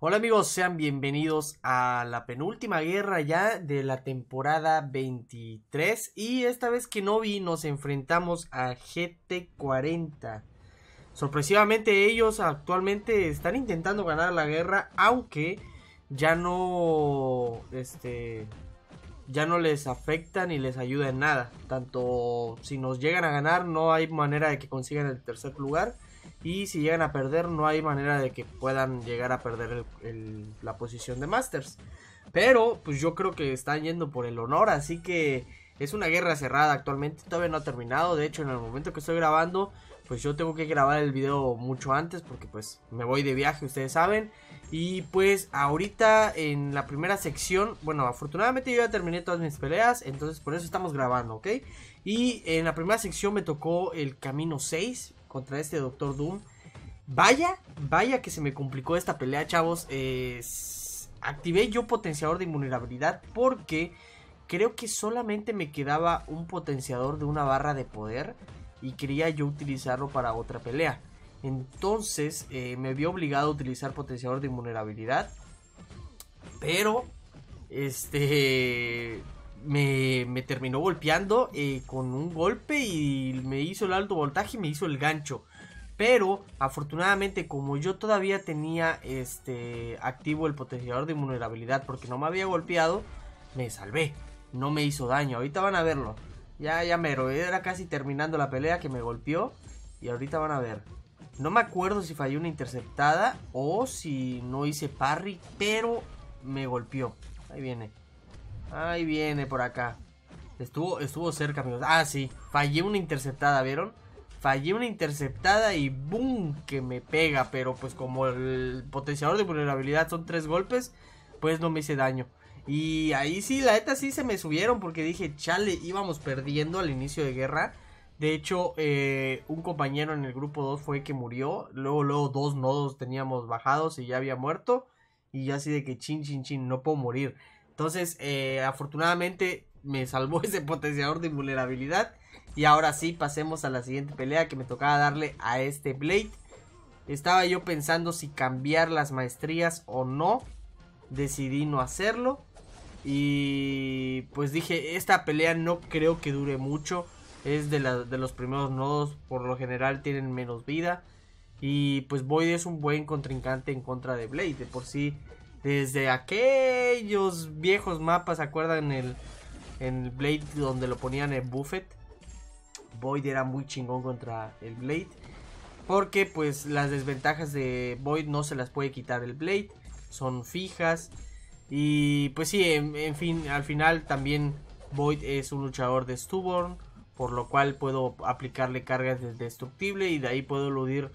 Hola amigos, sean bienvenidos a la penúltima guerra ya de la temporada 23 y esta vez que no vi nos enfrentamos a GT40. Sorpresivamente ellos actualmente están intentando ganar la guerra aunque ya no este ya no les afecta ni les ayuda en nada. Tanto si nos llegan a ganar no hay manera de que consigan el tercer lugar y si llegan a perder, no hay manera de que puedan llegar a perder la posición de Masters. Pero, pues yo creo que están yendo por el honor, así que es una guerra cerrada actualmente, todavía no ha terminado. De hecho, en el momento que estoy grabando, pues yo tengo que grabar el video mucho antes porque pues me voy de viaje, ustedes saben. Y pues ahorita en la primera sección, bueno, afortunadamente yo ya terminé todas mis peleas, entonces por eso estamos grabando, ¿ok? Y en la primera sección me tocó el camino 6, contra este Doctor Doom. Vaya, vaya que se me complicó esta pelea, chavos. activé yo potenciador de invulnerabilidad porque creo que solamente me quedaba un potenciador de una barra de poder y quería yo utilizarlo para otra pelea. Entonces eh, me vi obligado a utilizar potenciador de invulnerabilidad. Pero, este, me, terminó golpeando eh, con un golpe y me hizo el alto voltaje y me hizo el gancho. Pero afortunadamente como yo todavía tenía este activo el potenciador de vulnerabilidad porque no me había golpeado, me salvé. No me hizo daño. Ahorita van a verlo. Ya, ya mero. Era casi terminando la pelea que me golpeó. Y ahorita van a ver. No me acuerdo si fallé una interceptada o si no hice parry, pero me golpeó. Ahí viene. Ahí viene por acá. Estuvo, estuvo cerca, amigos. Ah, sí. Fallé una interceptada, ¿vieron? Fallé una interceptada y ¡boom! Que me pega. Pero pues como el potenciador de vulnerabilidad son tres golpes, pues no me hice daño. Y ahí sí, la ETA sí se me subieron porque dije, chale, íbamos perdiendo al inicio de guerra. De hecho, eh, un compañero en el grupo 2 fue que murió. Luego, luego dos nodos teníamos bajados y ya había muerto. Y ya así de que chin, chin, chin, no puedo morir. Entonces, eh, afortunadamente me salvó ese potenciador de vulnerabilidad. Y ahora sí, pasemos a la siguiente pelea que me tocaba darle a este Blade. Estaba yo pensando si cambiar las maestrías o no. Decidí no hacerlo. Y pues dije, esta pelea no creo que dure mucho. Es de, de los primeros nodos, por lo general tienen menos vida. Y pues Void es un buen contrincante en contra de Blade. De por sí desde aquellos viejos mapas, ¿se acuerdan? El, en Blade donde lo ponían en Buffet, Void era muy chingón contra el Blade. Porque pues las desventajas de Void no se las puede quitar el Blade. Son fijas. Y pues sí, en, fin, al final también Void es un luchador de Stuborn. Por lo cual puedo aplicarle cargas del destructible. Y de ahí puedo eludir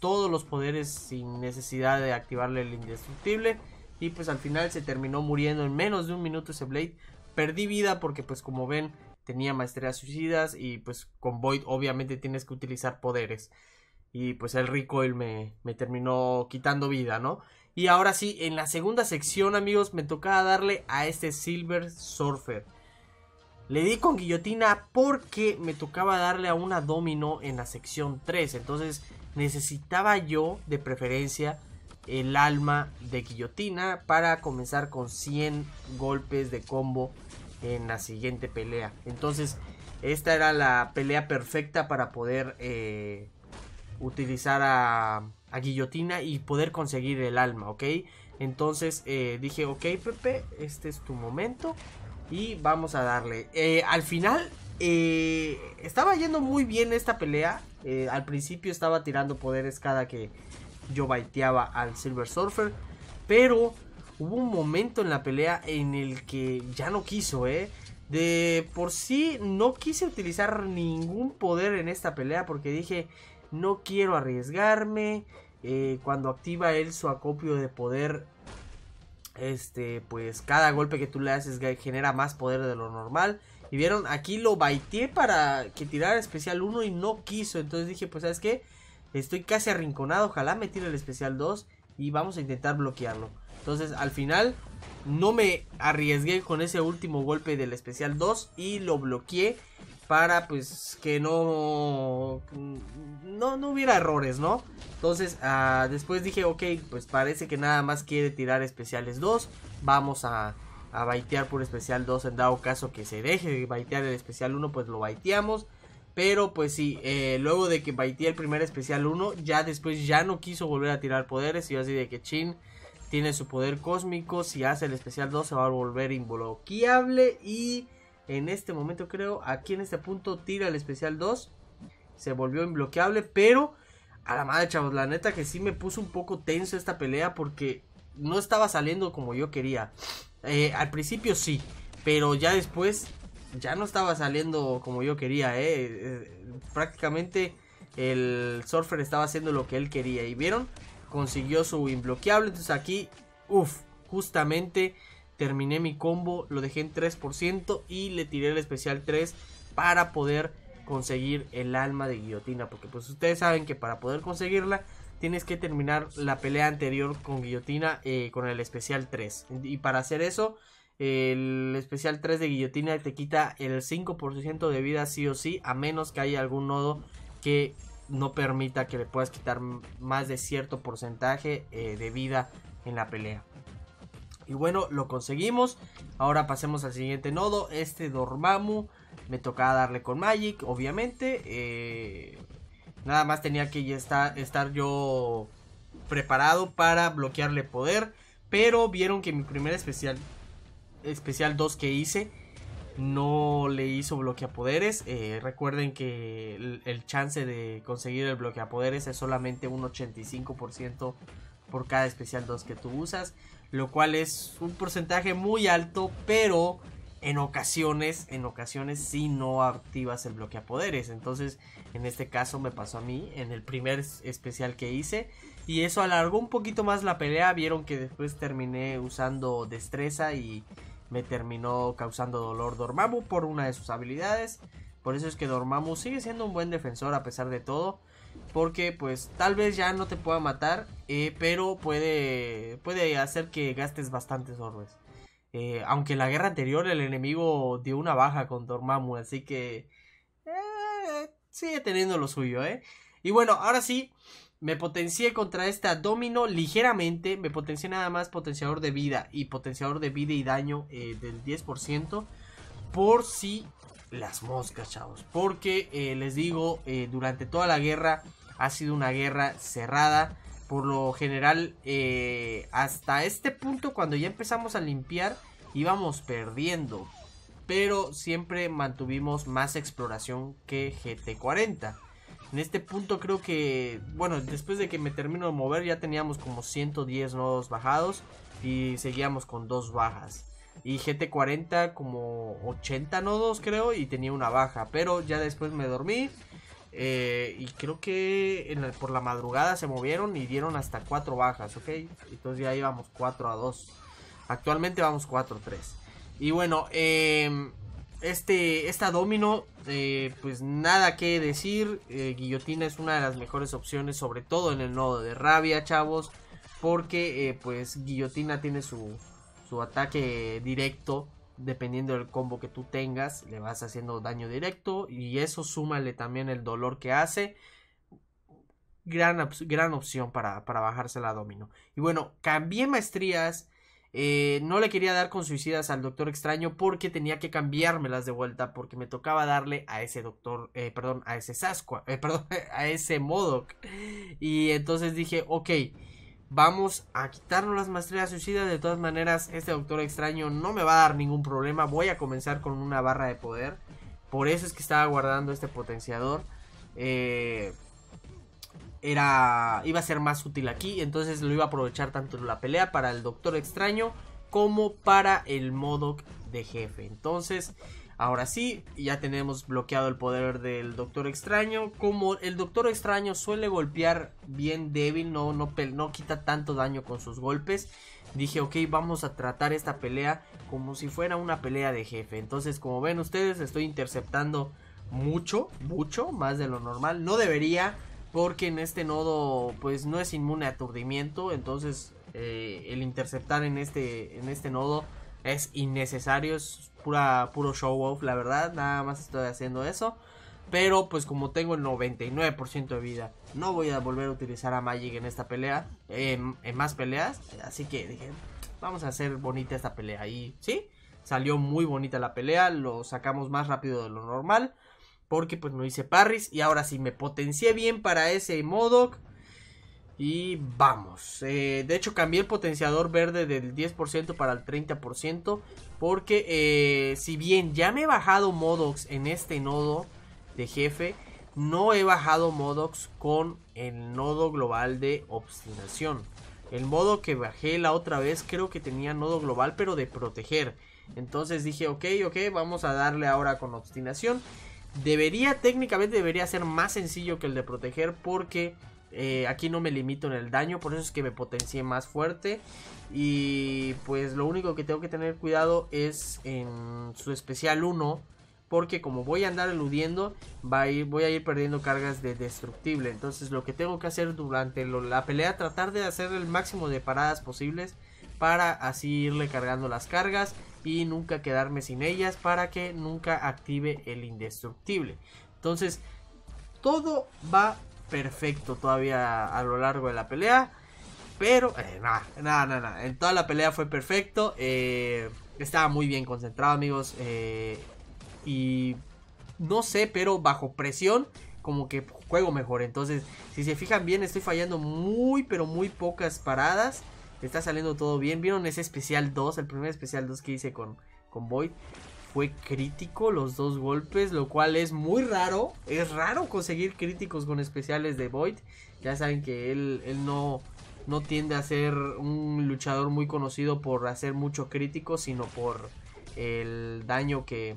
todos los poderes sin necesidad de activarle el indestructible. Y pues al final se terminó muriendo en menos de un minuto ese Blade. Perdí vida porque pues como ven tenía maestrías suicidas y pues con Void obviamente tienes que utilizar poderes. Y pues el recoil me, me terminó quitando vida, ¿no? Y ahora sí, en la segunda sección amigos me tocaba darle a este Silver Surfer. Le di con guillotina porque me tocaba darle a una domino en la sección 3. Entonces necesitaba yo de preferencia el alma de guillotina para comenzar con 100 golpes de combo en la siguiente pelea. Entonces, esta era la pelea perfecta para poder eh, utilizar a, guillotina y poder conseguir el alma, ¿ok? Entonces eh, dije, ok Pepe, este es tu momento y vamos a darle. Eh, al final estaba yendo muy bien esta pelea. al principio estaba tirando poderes cada que yo baiteaba al Silver Surfer, pero hubo un momento en la pelea en el que ya no quiso, ¿eh? De por sí no quise utilizar ningún poder en esta pelea porque dije, no quiero arriesgarme. Eh, cuando activa él su acopio de poder, este, pues cada golpe que tú le haces genera más poder de lo normal. Y vieron, aquí lo baiteé para que tirara especial 1 y no quiso. Entonces dije, pues, ¿sabes qué? Estoy casi arrinconado, ojalá me tire el especial 2 y vamos a intentar bloquearlo. Entonces al final no me arriesgué con ese último golpe del especial 2 y lo bloqueé para pues que no no, hubiera errores, ¿no? Entonces ah, después dije, ok, pues parece que nada más quiere tirar especiales 2, vamos a, a baitear por especial 2 en dado caso que se deje de baitear el especial 1, pues lo baiteamos. Pero pues sí, eh, luego de que baitía el primer especial 1, ya después ya no quiso volver a tirar poderes. Y así de que Chin tiene su poder cósmico. Si hace el especial 2 se va a volver inbloqueable. Y en este momento creo, aquí en este punto tira el especial 2. Se volvió inbloqueable. Pero a la madre chavos, la neta que sí me puso un poco tenso esta pelea. Porque no estaba saliendo como yo quería. Eh, al principio sí. Pero ya después ya no estaba saliendo como yo quería, ¿eh? Eh, Prácticamente el surfer estaba haciendo lo que él quería. Y vieron, consiguió su imbloqueable. Entonces aquí, uff, justamente terminé mi combo, lo dejé en 3% y le tiré el especial 3 para poder conseguir el alma de guillotina. Porque pues ustedes saben que para poder conseguirla tienes que terminar la pelea anterior con guillotina eh, con el especial 3. Y para hacer eso el especial 3 de guillotina te quita el 5% de vida sí o sí, a menos que haya algún nodo que no permita que le puedas quitar más de cierto porcentaje eh, de vida en la pelea. Y bueno, lo conseguimos. Ahora pasemos al siguiente nodo, este Dormammu. Me tocaba darle con Magic, obviamente. Eh, nada más tenía que estar, estar yo preparado para bloquearle poder. Pero vieron que mi primer especial especial 2 que hice no le hizo a poderes eh, recuerden que el, chance de conseguir el poderes es solamente un 85% por cada especial 2 que tú usas. Lo cual es un porcentaje muy alto, pero en ocasiones, en ocasiones si no activas el poderes Entonces, en este caso me pasó a mí en el primer especial que hice. Y eso alargó un poquito más la pelea. Vieron que después terminé usando destreza y me terminó causando dolor Dormammu por una de sus habilidades. Por eso es que Dormammu sigue siendo un buen defensor a pesar de todo. Porque pues tal vez ya no te pueda matar, eh, pero puede, puede hacer que gastes bastantes orbes. Eh, aunque en la guerra anterior el enemigo dio una baja con Dormammu, así que eh, sigue teniendo lo suyo, ¿eh? Y bueno, ahora sí, me potencié contra esta domino ligeramente. Me potencié nada más potenciador de vida y potenciador de vida y daño eh, del 10%. Por si las moscas, chavos. Porque eh, les digo, eh, durante toda la guerra ha sido una guerra cerrada. Por lo general, hasta este punto, cuando ya empezamos a limpiar, íbamos perdiendo. Pero siempre mantuvimos más exploración que GT40. En este punto creo que, bueno, después de que me termino de mover ya teníamos como 110 nodos bajados y seguíamos con dos bajas. Y GT40 como 80 nodos creo y tenía una baja, pero ya después me dormí. Eh, y creo que por la madrugada se movieron y dieron hasta cuatro bajas, ¿ok? Entonces ya íbamos 4 a 2. Actualmente vamos 4 a 3. Y bueno, eh, este, esta Domino, eh, pues nada que decir. Eh, guillotina es una de las mejores opciones, sobre todo en el nodo de rabia, chavos. Porque eh, pues Guillotina tiene su, su ataque directo. Dependiendo del combo que tú tengas, le vas haciendo daño directo. Y eso súmale también el dolor que hace. Gran, gran opción para, para bajarse la domino. Y bueno, cambié maestrías eh, no le quería dar con suicidas al Doctor Extraño porque tenía que cambiármelas de vuelta porque me tocaba darle a ese Doctor, eh, perdón, a ese Sasqua, eh, perdón, a ese Modoc. Y entonces dije, ok, vamos a quitarnos las maestrías suicidas. De todas maneras, este Doctor Extraño no me va a dar ningún problema. Voy a comenzar con una barra de poder. Por eso es que estaba guardando este potenciador. Eh, era iba a ser más útil aquí, entonces lo iba a aprovechar tanto la pelea para el Doctor Extraño como para el Modoc de jefe. Entonces, ahora sí, ya tenemos bloqueado el poder del Doctor Extraño. Como el Doctor Extraño suele golpear bien débil, no, no, no quita tanto daño con sus golpes. Dije, ok, vamos a tratar esta pelea como si fuera una pelea de jefe. Entonces, como ven ustedes, estoy interceptando mucho, mucho, más de lo normal. No debería, porque en este nodo pues no es inmune a aturdimiento. Entonces eh, el interceptar en este, en este nodo es innecesario. Es pura, puro show off la verdad. Nada más estoy haciendo eso. Pero pues como tengo el 99% de vida, no voy a volver a utilizar a Magic en esta pelea, en, en, más peleas. Así que dije, vamos a hacer bonita esta pelea. Y sí, salió muy bonita la pelea, lo sacamos más rápido de lo normal. Porque pues me hice Parris. Y ahora sí, me potencié bien para ese Modoc. Y vamos. Eh, de hecho, cambié el potenciador verde del 10% para el 30%. Porque eh, si bien ya me he bajado Modocs en este nodo de jefe, no he bajado Modocs con el nodo global de obstinación. El modo que bajé la otra vez creo que tenía nodo global, pero de proteger. Entonces dije, ok, ok, vamos a darle ahora con obstinación. Debería, técnicamente debería ser más sencillo que el de proteger porque eh, aquí no me limito en el daño, por eso es que me potencié más fuerte. Y pues lo único que tengo que tener cuidado es en su especial 1. Porque como voy a andar eludiendo, voy a ir perdiendo cargas de destructible. Entonces lo que tengo que hacer durante la pelea, tratar de hacer el máximo de paradas posibles. Para así irle cargando las cargas y nunca quedarme sin ellas para que nunca active el indestructible. Entonces, todo va perfecto todavía a lo largo de la pelea. Pero, nada, nada, nada. En toda la pelea fue perfecto. Eh, estaba muy bien concentrado, amigos. Eh, y no sé, pero bajo presión, como que juego mejor. Entonces, si se fijan bien, estoy fallando muy, pero muy pocas paradas está saliendo todo bien. ¿Vieron ese especial 2? El primer especial 2 que hice con, con Void fue crítico los dos golpes, lo cual es muy raro. Es raro conseguir críticos con especiales de Void. Ya saben que él, él no, no tiende a ser un luchador muy conocido por hacer mucho crítico, sino por el daño que,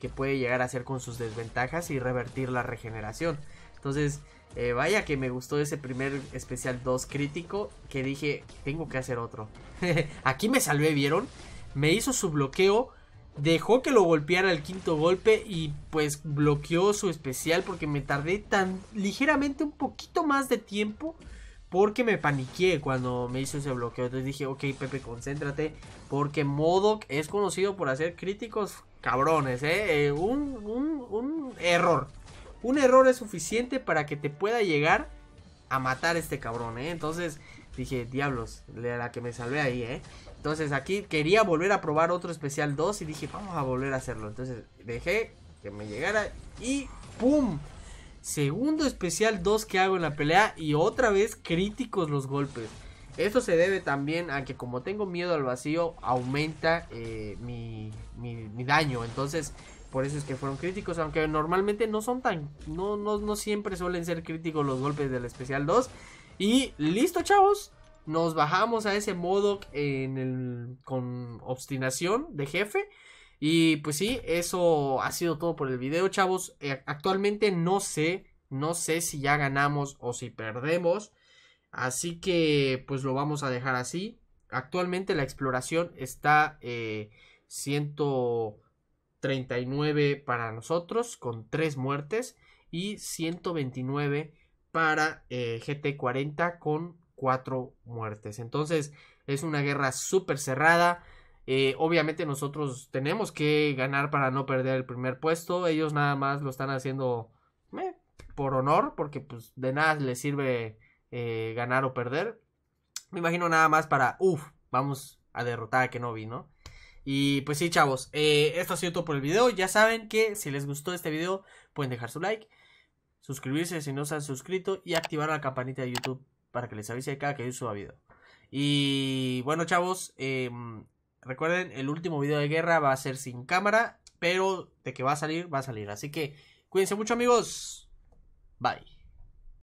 que puede llegar a hacer con sus desventajas y revertir la regeneración. Entonces, eh, vaya que me gustó ese primer especial 2 crítico que dije, tengo que hacer otro. Aquí me salvé, ¿vieron? Me hizo su bloqueo, dejó que lo golpeara el quinto golpe y pues bloqueó su especial porque me tardé tan ligeramente un poquito más de tiempo porque me paniqué cuando me hizo ese bloqueo. Entonces dije, ok Pepe, concéntrate porque Modoc es conocido por hacer críticos cabrones, ¿eh? eh un, un error un error es suficiente para que te pueda llegar a matar este cabrón, ¿eh? Entonces dije, diablos, la que me salvé ahí, ¿eh? Entonces aquí quería volver a probar otro especial 2 y dije, vamos a volver a hacerlo. Entonces dejé que me llegara y ¡pum! Segundo especial 2 que hago en la pelea y otra vez críticos los golpes. Esto se debe también a que como tengo miedo al vacío, aumenta eh, mi daño. Entonces por eso es que fueron críticos, aunque normalmente no son tan... No, no, no siempre suelen ser críticos los golpes del especial 2. Y listo, chavos. Nos bajamos a ese modo en el, con obstinación de jefe. Y pues sí, eso ha sido todo por el video, chavos. Eh, actualmente no sé, no sé si ya ganamos o si perdemos. Así que pues lo vamos a dejar así. Actualmente la exploración está eh, 39 para nosotros con 3 muertes y 129 para eh, GT40 con 4 muertes. Entonces es una guerra súper cerrada. Eh, obviamente nosotros tenemos que ganar para no perder el primer puesto. Ellos nada más lo están haciendo eh, por honor porque pues de nada les sirve ganar o perder. Me imagino nada más para, uff, vamos a derrotar a Kenobi, ¿no? Y pues sí, chavos, eh, esto ha sido todo por el video. Ya saben que si les gustó este video, pueden dejar su like, suscribirse si no se han suscrito y activar la campanita de YouTube para que les avise cada que yo suba video. Y bueno, chavos, em, recuerden, el último video de guerra va a ser sin cámara, pero de que va a salir, va a salir. Así que cuídense mucho, amigos. Bye.